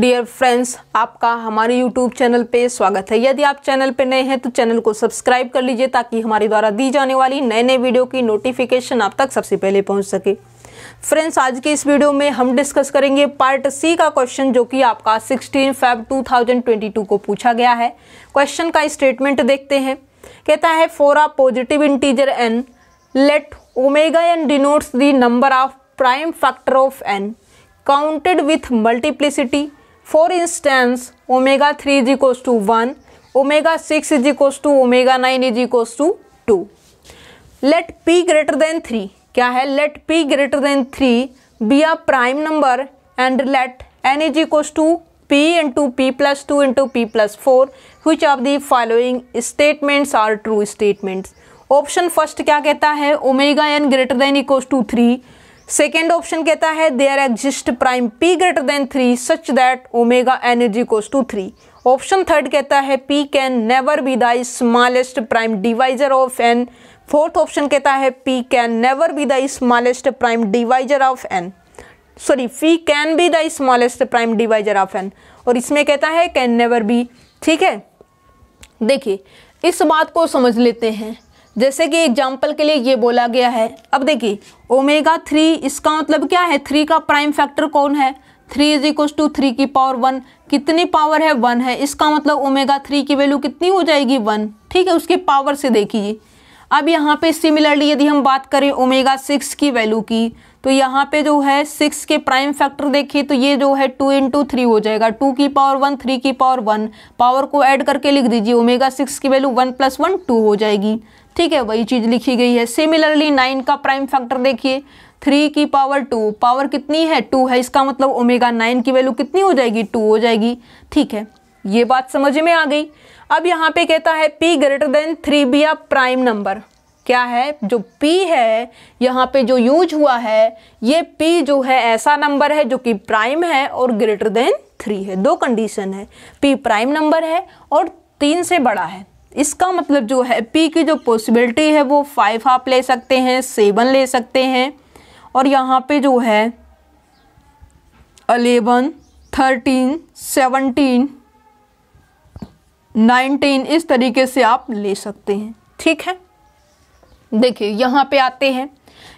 Dear friends आपका हमारे YouTube channel पे स्वागत है यदि आप चैनल पे नए हैं तो चैनल को सब्सक्राइब कर लीजिए ताकि हमारे द्वारा दी जाने वाली नए नए वीडियो की नोटिफिकेशन आप तक सबसे पहले पहुंच सके फ्रेंड्स आज के इस वीडियो में हम डिस्कस करेंगे पार्ट सी का क्वेश्चन जो कि आपका 16 फेब 2022 को पूछा गया है क्वेश्चन का स्टेटमेंट देखते हैं कहता है for a positive integer n let omega n denotes the number of prime factor of n counted with multiplicity for instance omega three is equals to one omega six is equals to omega nine is equals to two let p greater than three क्या है let p greater than three be a prime number and let n is equals to p into p plus two into p plus four which of the following statements are true statements option first क्या कहता है omega n greater than equals to three second option कहता है there exist prime p greater than three such that omega energy equals to three option third कहता है P can never be the smallest prime divisor of n fourth option कहता है P can never be the smallest prime divisor of n sorry P can be the smallest prime divisor of n और इसमें कहता है can never B ठीक है देखिए इस बात को समझ लेते हैं जैसे कि एग्जाम्पल के लिए ये बोला गया है अब देखिए ओमेगा थ्री इसका मतलब क्या है थ्री का प्राइम फैक्टर कौन है three is equal to three की पावर वन कितनी पावर है वन है इसका मतलब ओमेगा थ्री की वैल्यू कितनी हो जाएगी वन ठीक है उसकी पावर से देखिए अब यहाँ पे सिमिलरली यदि हम बात करें ओमेगा सिक्स की वैल्यू की तो यहाँ पे जो है सिक्स के प्राइम फैक्टर देखिए तो ये जो है टू इंटू थ्री हो जाएगा टू की पावर वन थ्री की पावर वन पावर को ऐड करके लिख दीजिए ओमेगा सिक्स की value one plus one two हो जाएगी ठीक है वही चीज़ लिखी गई है सिमिलरली नाइन का प्राइम फैक्टर देखिए थ्री की पावर टू पावर कितनी है टू है इसका मतलब ओमेगा नाइन की वैल्यू कितनी हो जाएगी टू हो जाएगी ठीक है ये बात समझ में आ गई अब यहाँ पे कहता है p greater than three be या प्राइम नंबर क्या है जो p है यहाँ पे जो यूज हुआ है ये p जो है ऐसा नंबर है जो कि प्राइम है और ग्रेटर देन थ्री है दो कंडीशन है p प्राइम नंबर है और तीन से बड़ा है इसका मतलब जो है p की जो पॉसिबिलिटी है वो फाइव आप ले सकते हैं सेवन ले सकते हैं और यहाँ पे जो है अलेवन थर्टीन सेवनटीन नाइनटीन इस तरीके से आप ले सकते हैं ठीक है देखिए यहाँ पे आते हैं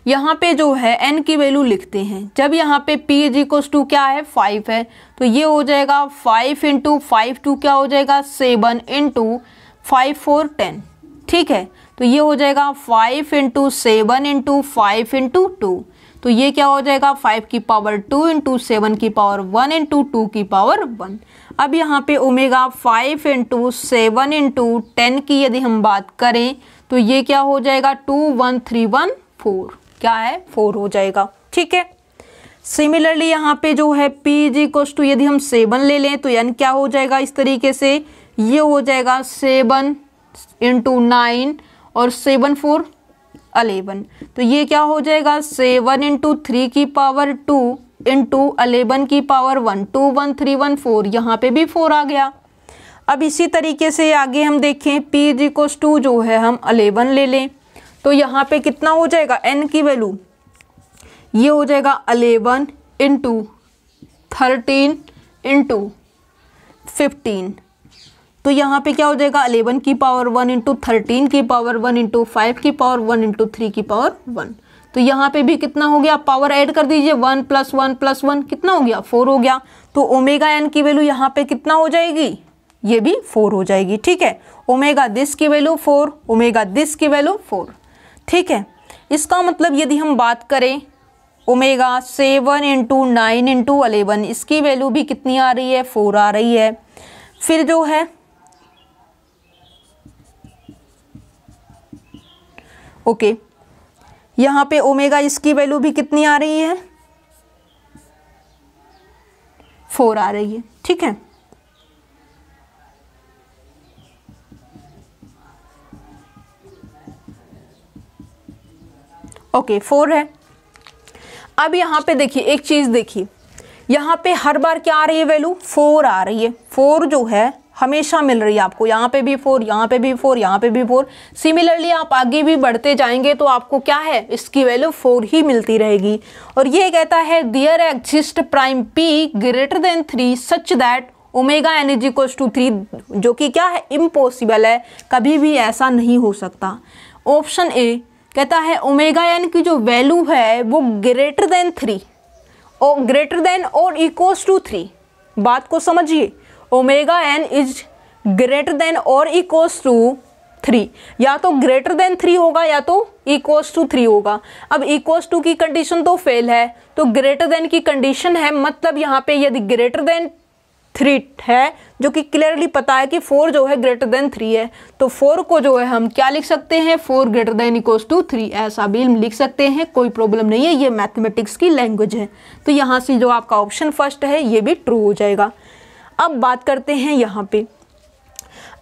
यहाँ पे जो है एन की वैल्यू लिखते हैं जब यहाँ पे पी इज इक्वस टू क्या है फाइव है तो ये हो जाएगा फाइव इंटू फाइव टू क्या हो जाएगा seven into five four ten ठीक है तो ये हो जाएगा five into seven into five into two तो ये क्या हो जाएगा फाइव की पावर टू इंटू सेवन की पावर वन इंटू टू की पावर वन अब यहाँ पे omega five into seven into ten की यदि हम बात करें तो ये क्या हो जाएगा two one three one four क्या है फोर हो जाएगा ठीक है सिमिलरली यहाँ पे जो है पी जी कोस टू यदि हम सेवन ले लें तो एन क्या हो जाएगा इस तरीके से ये हो जाएगा सेवन इंटू नाइन और सेवन फोर अलेवन तो ये क्या हो जाएगा सेवन इंटू थ्री की पावर टू इंटू अलेवन की power one two one three one four यहाँ पे भी फोर आ गया अब इसी तरीके से आगे हम देखें पी इज टू जो है हम अलेवन ले लें तो यहाँ पे कितना हो जाएगा एन की वैल्यू ये हो जाएगा eleven into thirteen into fifteen तो यहाँ पे क्या हो जाएगा अलेवन की पावर वन इंटू थर्टीन की पावर वन इंटू फाइव की पावर वन इंटू थ्री की पावर वन तो यहाँ पे भी कितना हो गया पावर ऐड कर दीजिए one plus one plus one कितना हो गया फोर हो गया तो ओमेगा एन की वैल्यू यहाँ पे कितना हो जाएगी ये भी फोर हो जाएगी ठीक है ओमेगा दिस की वैल्यू फोर ओमेगा दिस की वैल्यू फोर ठीक है इसका मतलब यदि हम बात करें omega seven into nine into eleven इसकी वैल्यू भी कितनी आ रही है फोर आ रही है फिर जो है ओके okay. यहाँ पे ओमेगा इसकी वैल्यू भी कितनी आ रही है फोर आ रही है ठीक है ओके फोर है अब यहाँ पे देखिए एक चीज़ देखिए यहाँ पे हर बार क्या आ रही है वैल्यू फोर आ रही है फोर जो है हमेशा मिल रही है आपको यहाँ पे भी फोर यहाँ पे भी फोर यहाँ पे भी फोर सिमिलरली आप आगे भी बढ़ते जाएंगे तो आपको क्या है इसकी वैल्यू फोर ही मिलती रहेगी और ये कहता है there exist prime p greater than three such that omega n is equals to three जो कि क्या है इम्पॉसिबल है कभी भी ऐसा नहीं हो सकता ऑप्शन ए कहता है ओमेगा एन की जो वैल्यू है वो ग्रेटर देन थ्री और ग्रेटर देन और इक्वल्स टू थ्री बात को समझिए omega n is greater than और इक्वल्स टू थ्री या तो ग्रेटर देन थ्री होगा या तो इक्वल्स टू थ्री होगा अब इक्वल्स टू की कंडीशन तो फेल है तो ग्रेटर देन की कंडीशन है मतलब यहाँ पे यदि ग्रेटर देन थ्री है जो कि क्लियरली पता है कि फोर जो है ग्रेटर देन थ्री है तो फोर को जो है हम क्या लिख सकते हैं four greater than equals to three ऐसा भी हम लिख सकते हैं कोई प्रॉब्लम नहीं है ये मैथमेटिक्स की लैंग्वेज है तो यहाँ से जो आपका ऑप्शन फर्स्ट है ये भी ट्रू हो जाएगा अब बात करते हैं यहाँ पे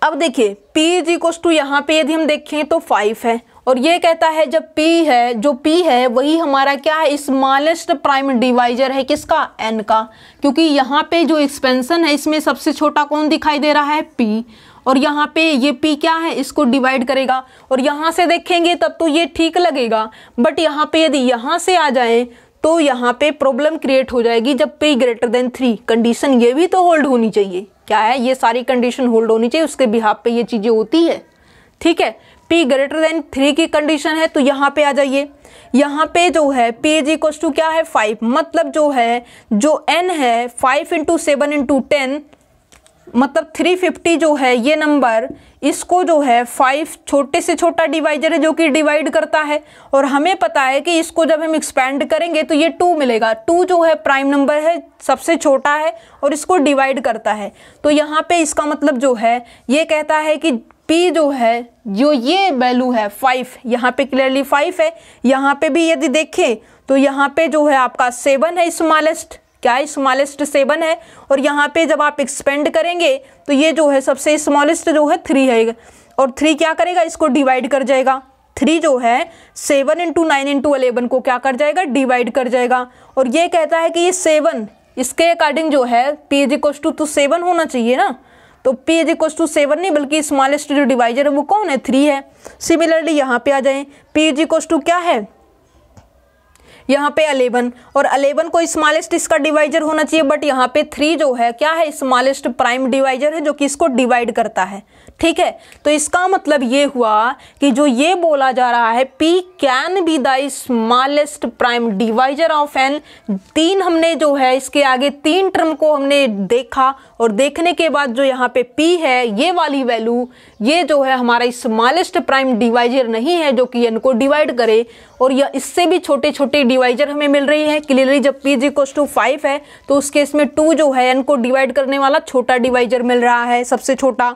अब देखिए P इज इक्व टू यहाँ पे यदि हम देखें तो फाइव है और ये कहता है जब P है जो P है वही हमारा क्या है स्मॉलेस्ट प्राइम डिवाइजर है किसका N का क्योंकि यहाँ पे जो एक्सपेंसन है इसमें सबसे छोटा कौन दिखाई दे रहा है P और यहाँ पे ये P क्या है इसको डिवाइड करेगा और यहाँ से देखेंगे तब तो ये ठीक लगेगा बट यहाँ पे यदि यहाँ से आ जाए तो यहाँ पे प्रॉब्लम क्रिएट हो जाएगी जब पे ग्रेटर देन थ्री कंडीशन ये भी तो होल्ड होनी चाहिए क्या है ये सारी कंडीशन होल्ड होनी चाहिए उसके बिहाब पे ये चीज़ें होती है ठीक है पी ग्रेटर देन थ्री की कंडीशन है तो यहाँ पे आ जाइए यहाँ पे जो है पी एज इक्व टू क्या है फाइव मतलब जो है जो एन है five into seven into ten मतलब 350 जो है ये नंबर इसको जो है फाइव छोटे से छोटा डिवाइजर है जो कि डिवाइड करता है और हमें पता है कि इसको जब हम एक्सपेंड करेंगे तो ये टू मिलेगा टू जो है प्राइम नंबर है सबसे छोटा है और इसको डिवाइड करता है तो यहाँ पे इसका मतलब जो है ये कहता है कि पी जो है जो ये वैल्यू है फाइव यहाँ पे क्लियरली फाइव है यहाँ पे भी यदि देखें तो यहाँ पे जो है आपका सेवन है स्मॉलेस्ट क्या स्मॉलेस्ट सेवन है और यहाँ पे जब आप एक्सपेंड करेंगे तो ये जो है सबसे स्मॉलेस्ट जो है थ्री है और थ्री क्या करेगा इसको डिवाइड कर जाएगा थ्री जो है seven into nine into eleven को क्या कर जाएगा डिवाइड कर जाएगा और ये कहता है कि ये सेवन इसके अकॉर्डिंग जो है पी एज इक्व टू तो सेवन होना चाहिए ना तो P as equal to seven नहीं बल्कि स्मॉलेस्ट जो डिवाइजर है वो कौन है थ्री है सिमिलरली यहाँ पे आ जाए पी एज इक्व टू क्या है यहाँ पे अलेवन और अलेवन को स्मॉलेस्ट इसका डिवाइजर होना चाहिए बट यहाँ पे थ्री जो है क्या है स्मॉलेस्ट प्राइम डिवाइजर है जो कि इसको डिवाइड करता है ठीक है तो इसका मतलब ये हुआ कि जो ये बोला जा रहा है P can be the smallest prime divisor of N तीन हमने जो है इसके आगे तीन टर्म को हमने देखा और देखने के बाद जो यहाँ पे पी है ये वाली वैल्यू ये जो है हमारा स्मॉलेस्ट प्राइम डिवाइजर नहीं है जो कि एन को डिवाइड करे और यह इससे भी छोटे छोटे डिवाइजर हमें मिल रही है क्लियरली जब पी जी कोस टू फाइव है तो उस केस में टू जो है एन को डिवाइड करने वाला छोटा डिवाइजर मिल रहा है सबसे छोटा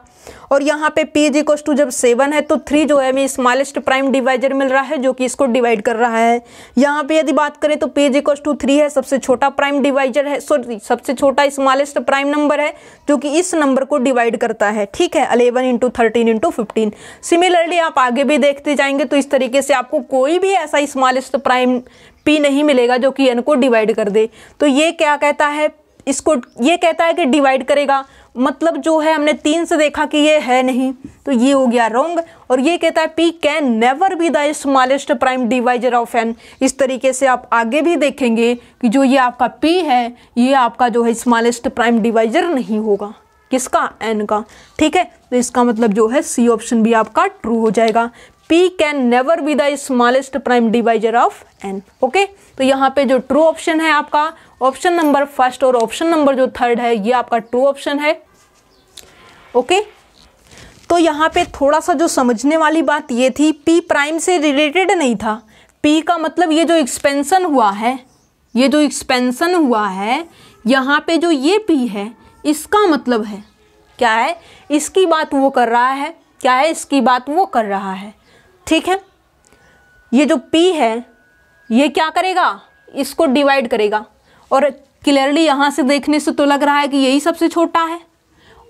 और यहाँ यहाँ पे पी इज इक्व टू जब सेवन है तो थ्री जो है हमें स्मॉलेस्ट प्राइम डिवाइजर मिल रहा है जो कि इसको डिवाइड कर रहा है यहाँ पे यदि बात करें तो P is equal to three है सबसे छोटा प्राइम डिवाइजर है सॉरी सबसे छोटा स्मॉलेस्ट प्राइम नंबर है जो कि इस नंबर को डिवाइड करता है ठीक है eleven into thirteen into fifteen similarly आप आगे भी देखते जाएंगे तो इस तरीके से आपको कोई भी ऐसा स्मॉलेस्ट प्राइम पी नहीं मिलेगा जो कि एन को डिवाइड कर दे तो ये क्या कहता है इसको ये कहता है कि डिवाइड करेगा मतलब जो है हमने तीन से देखा कि ये है नहीं तो ये हो गया रोंग और ये कहता है P can never be the smallest prime divisor of N इस तरीके से आप आगे भी देखेंगे कि जो ये आपका पी है ये आपका जो है स्मॉलेस्ट प्राइम डिवाइजर नहीं होगा किसका एन का ठीक है तो इसका मतलब जो है सी ऑप्शन भी आपका ट्रू हो जाएगा P can never be the smallest prime divisor of N okay तो यहाँ पे जो ट्रू ऑप्शन है आपका ऑप्शन नंबर फर्स्ट और ऑप्शन नंबर जो थर्ड है ये आपका ट्रू ऑप्शन है ओके तो यहाँ पे थोड़ा सा जो समझने वाली बात ये थी पी प्राइम से रिलेटेड नहीं था पी का मतलब ये जो एक्सपेंसन हुआ है ये जो एक्सपेंसन हुआ है यहाँ पे जो ये पी है इसका मतलब है क्या है इसकी बात वो कर रहा है क्या है इसकी बात वो कर रहा है ठीक है ये जो पी है ये क्या करेगा इसको डिवाइड करेगा और क्लियरली यहाँ से देखने से तो लग रहा है कि यही सबसे छोटा है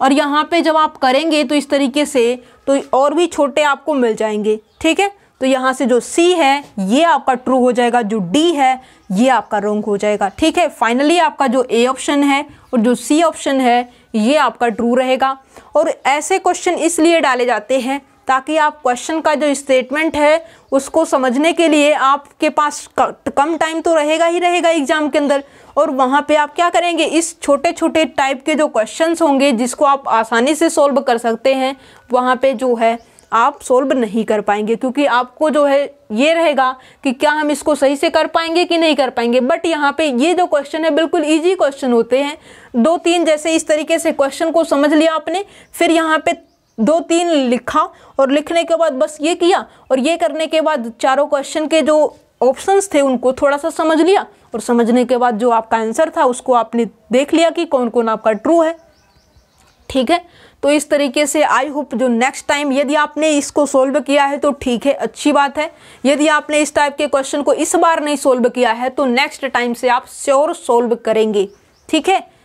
और यहाँ पे जब आप करेंगे तो इस तरीके से तो और भी छोटे आपको मिल जाएंगे ठीक है तो यहाँ से जो सी है ये आपका ट्रू हो जाएगा जो डी है ये आपका रोंग हो जाएगा ठीक है फाइनली आपका जो ए ऑप्शन है और जो सी ऑप्शन है ये आपका ट्रू रहेगा और ऐसे क्वेश्चन इसलिए डाले जाते हैं ताकि आप क्वेश्चन का जो स्टेटमेंट है उसको समझने के लिए आपके पास कम टाइम तो रहेगा ही रहेगा एग्जाम के अंदर और वहाँ पे आप क्या करेंगे इस छोटे छोटे टाइप के जो क्वेश्चंस होंगे जिसको आप आसानी से सोल्व कर सकते हैं वहाँ पे जो है आप सोल्व नहीं कर पाएंगे क्योंकि आपको जो है ये रहेगा कि क्या हम इसको सही से कर पाएंगे कि नहीं कर पाएंगे बट यहाँ पे ये जो क्वेश्चन है बिल्कुल इजी क्वेश्चन होते हैं दो तीन जैसे इस तरीके से क्वेश्चन को समझ लिया आपने फिर यहाँ पे दो तीन लिखा और लिखने के बाद बस ये किया और ये करने के बाद चारों क्वेश्चन के जो ऑप्शंस थे उनको थोड़ा सा समझ लिया और समझने के बाद जो आपका आंसर था उसको आपने देख लिया कि कौन कौन आपका ट्रू है ठीक है तो इस तरीके से आई होप जो नेक्स्ट टाइम यदि आपने इसको सोल्व किया है तो ठीक है अच्छी बात है यदि आपने इस टाइप के क्वेश्चन को इस बार नहीं सोल्व किया है तो नेक्स्ट टाइम से आप श्योर सोल्व करेंगे ठीक है